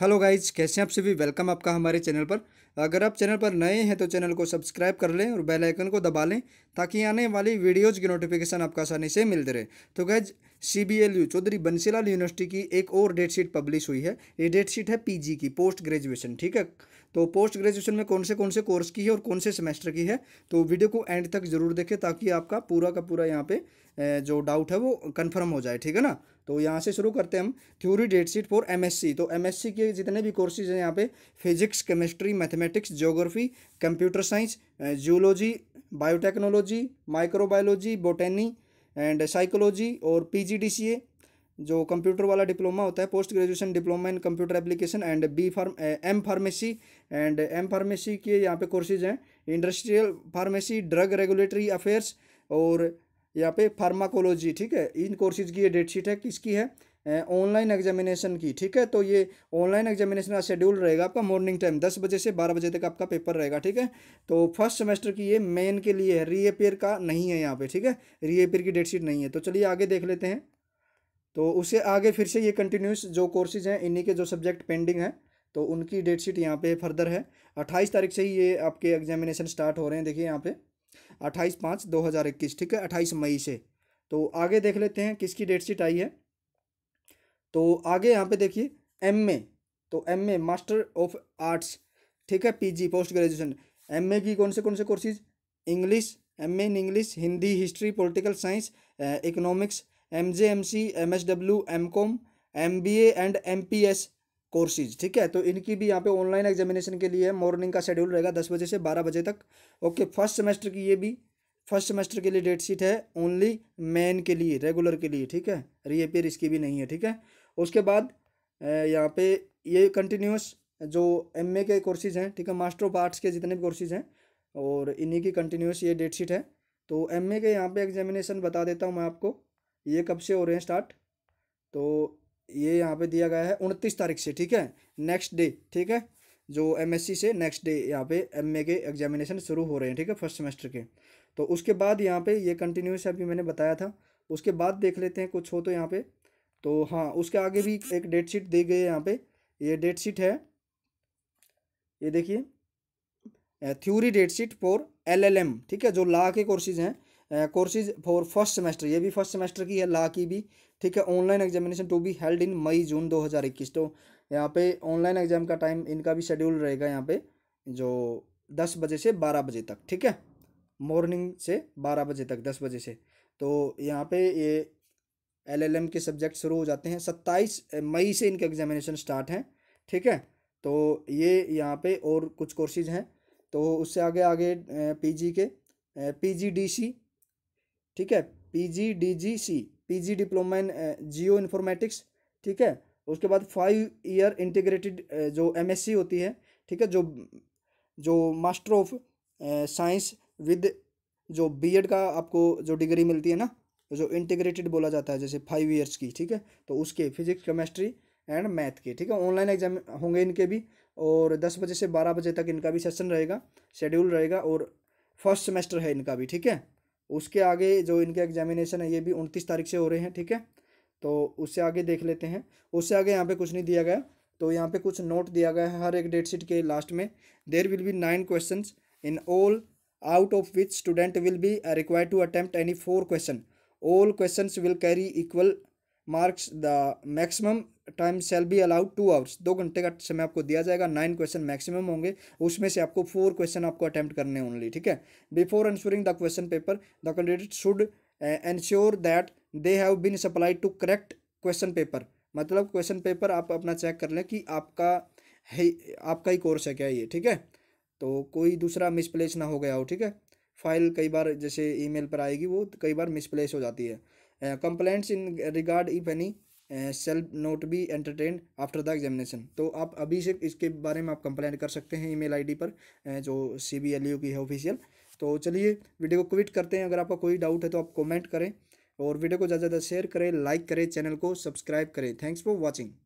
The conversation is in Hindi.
हेलो गाइज कैसे हैं आप सभी वेलकम आपका हमारे चैनल पर अगर आप चैनल पर नए हैं तो चैनल को सब्सक्राइब कर लें और बेल आइकन को दबा लें ताकि आने वाली वीडियोज़ की नोटिफिकेशन आपका आसानी से मिलते रहे तो guys CBLU Chaudhary Bansilal University की एक और डेटशीट पब्लिश हुई है ये डेटशीट है पीजी की पोस्ट ग्रेजुएशन ठीक है तो पोस्ट ग्रेजुएशन में कौन से कौन से कोर्स की है और कौन से सेमेस्टर की है तो वीडियो को एंड तक जरूर देखें ताकि आपका पूरा का पूरा यहाँ पे जो डाउट है वो कन्फर्म हो जाए ठीक है ना तो यहाँ से शुरू करते हैं हम थ्योरी डेटशीट फॉर एमएससी तो एमएससी के जितने भी कोर्सेज हैं यहाँ पे physics chemistry mathematics geography computer science geology biotechnology microbiology botany and psychology और पी जो कंप्यूटर वाला डिप्लोमा होता है post graduation diploma in computer application and B pharm M pharmacy and M pharmacy के यहाँ पे कोर्सेज हैं industrial pharmacy drug regulatory affairs और यहाँ पे फार्माकोलॉजी ठीक है इन कोर्सेज की ये डेट शीट है किसकी है ऑनलाइन एग्जामिनेशन की ठीक है तो ये ऑनलाइन एग्जामिनेशन का शेड्यूल रहेगा आपका मॉर्निंग टाइम दस बजे से बारह बजे तक आपका पेपर रहेगा ठीक है तो फर्स्ट सेमेस्टर की ये मेन के लिए है रीअपेयर का नहीं है यहाँ पे ठीक है रीअपेयर की डेट शीट नहीं है तो चलिए आगे देख लेते हैं तो उसे आगे फिर से ये कंटिन्यूस जो कोर्सेज हैं इन्हीं के जो सब्जेक्ट पेंडिंग हैं तो उनकी डेट शीट यहाँ पे फर्दर है अट्ठाईस तारीख से ही ये आपके एग्जामिनेशन स्टार्ट हो रहे हैं देखिए यहाँ पे अट्ठाईस पाँच दो हज़ार इक्कीस ठीक है अट्ठाईस मई से तो आगे देख लेते हैं किसकी डेट शीट आई है तो आगे यहाँ पे देखिए एम ए तो M A master of arts ठीक है PG post graduation M A की कौन से कौन से courses English M A in English Hindi history political science economics M J M C M S W M com M B A and M P S courses ठीक है तो इनकी भी यहाँ पे ऑनलाइन एग्जामिनेशन के लिए मॉर्निंग का शेड्यूल रहेगा दस बजे से बारह बजे तक ओके फर्स्ट सेमेस्टर की ये भी फर्स्ट सेमेस्टर के लिए डेट शीट है ओनली मैन के लिए रेगुलर के लिए ठीक है रीअपेयर इसकी भी नहीं है ठीक है उसके बाद यहाँ पे ये कंटिन्यूस जो एम के कोर्सेज़ हैं ठीक है मास्टर ऑफ आर्ट्स के जितने भी कोर्सेज़ हैं और इन्हीं की कंटिन्यूस ये डेट शीट है तो एम के यहाँ पे एग्जामिनेशन बता देता हूँ मैं आपको ये कब से हो रहे हैं स्टार्ट तो ये यहाँ पे दिया गया है उनतीस तारीख से ठीक है नेक्स्ट डे ठीक है जो एम से नेक्स्ट डे यहाँ पे एम के एग्जामिनेशन शुरू हो रहे हैं ठीक है फर्स्ट सेमेस्टर के तो उसके बाद यहाँ पे ये कंटिन्यूस अभी मैंने बताया था उसके बाद देख लेते हैं कुछ हो तो यहाँ पे तो हाँ उसके आगे भी एक डेट शीट दी गई है यहाँ पे ये डेट शीट है ये देखिए theory date sheet for LLM ठीक है जो ला के कोर्सेज हैं कोर्सेज फॉर फर्स्ट सेमेस्टर ये भी फर्स्ट सेमेस्टर की है ला की भी ठीक है online examination to be held in May June 2021 तो यहाँ पे ऑनलाइन एग्जाम का टाइम इनका भी शेड्यूल रहेगा यहाँ पे जो दस बजे से बारह बजे तक ठीक है मॉर्निंग से बारह बजे तक दस बजे से तो यहाँ पे ये एलएलएम के सब्जेक्ट शुरू हो जाते हैं सत्ताईस मई से इनके एग्जामिनेशन स्टार्ट हैं ठीक है तो ये यहाँ पे और कुछ कोर्सेज हैं तो उससे आगे आगे पीजी के पीजीडीसी ठीक है PGDGC PG diploma in geo informatics ठीक है उसके बाद फाइव ईयर इंटीग्रेटेड जो एमएससी होती है ठीक है जो जो मास्टर ऑफ साइंस विद जो बीएड का आपको जो डिग्री मिलती है ना जो इंटीग्रेटेड बोला जाता है जैसे फाइव ईयर्स की ठीक है तो उसके फिजिक्स केमेस्ट्री एंड मैथ के ठीक है ऑनलाइन एग्जाम होंगे इनके भी और दस बजे से बारह बजे तक इनका भी सेशन रहेगा शेड्यूल रहेगा और फर्स्ट सेमेस्टर है इनका भी ठीक है उसके आगे जो इनके एग्जामिनेशन है ये भी उनतीस तारीख से हो रहे हैं ठीक है तो उससे आगे देख लेते हैं उससे आगे यहाँ पे कुछ नहीं दिया गया तो यहाँ पे कुछ नोट दिया गया है हर एक डेट शीट के लास्ट में there will be nine question in all out of which student will be require to attempt any four question all question will carry equal marks the maximum time shall be allowed two hours दो घंटे का समय आपको दिया जाएगा नाइन क्वेश्चन मैक्सिमम होंगे उसमें से आपको फोर क्वेश्चन आपको अटैम्प्ट करने ओनली ठीक है before ensuring the question paper the candidate should ensure that they have been supplied to correct question paper मतलब क्वेश्चन पेपर आप अपना चेक कर लें कि आपका है आपका ही कोर्स है क्या ये ठीक है तो कोई दूसरा मिसप्लेस ना हो गया हो ठीक है फाइल कई बार जैसे ईमेल पर आएगी वो कई बार मिसप्लेस हो जाती है complaints in regard if any shall not be entertain after the examination तो आप अभी से इसके बारे में आप कंप्लेंट कर सकते हैं ईमेल आईडी पर जो सी बी एल यू की है ऑफिशियल तो चलिए वीडियो को क्विट करते हैं अगर आपका कोई डाउट है तो आप कॉमेंट करें और वीडियो को ज़्यादा ज़्यादा शेयर करें लाइक करें चैनल को सब्सक्राइब करें थैंक्स फॉर वॉचिंग